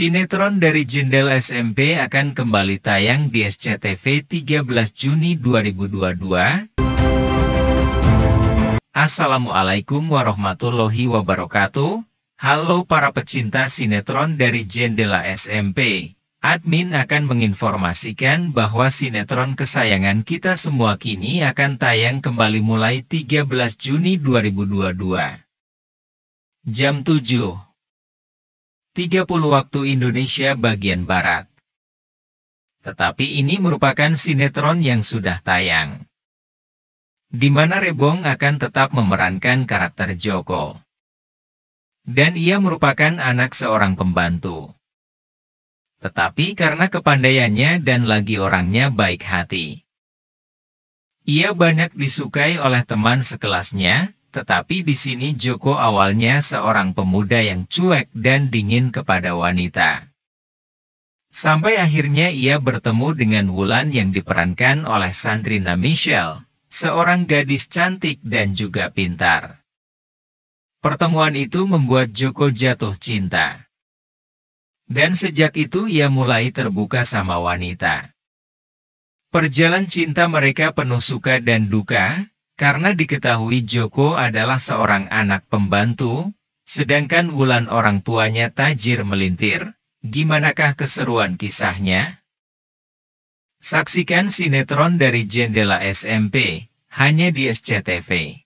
Sinetron dari Jendel SMP akan kembali tayang di SCTV 13 Juni 2022. Assalamualaikum warahmatullahi wabarakatuh. Halo para pecinta sinetron dari Jendela SMP. Admin akan menginformasikan bahwa sinetron kesayangan kita semua kini akan tayang kembali mulai 13 Juni 2022. Jam 7. 30 waktu Indonesia bagian Barat. Tetapi ini merupakan sinetron yang sudah tayang. Di mana Rebong akan tetap memerankan karakter Joko. Dan ia merupakan anak seorang pembantu. Tetapi karena kepandaiannya dan lagi orangnya baik hati. Ia banyak disukai oleh teman sekelasnya, tetapi di sini Joko awalnya seorang pemuda yang cuek dan dingin kepada wanita. Sampai akhirnya ia bertemu dengan Wulan yang diperankan oleh Sandrina Michelle, seorang gadis cantik dan juga pintar. Pertemuan itu membuat Joko jatuh cinta. Dan sejak itu ia mulai terbuka sama wanita. Perjalanan cinta mereka penuh suka dan duka, karena diketahui Joko adalah seorang anak pembantu, sedangkan Wulan orang tuanya tajir melintir, gimanakah keseruan kisahnya? Saksikan sinetron dari jendela SMP, hanya di SCTV.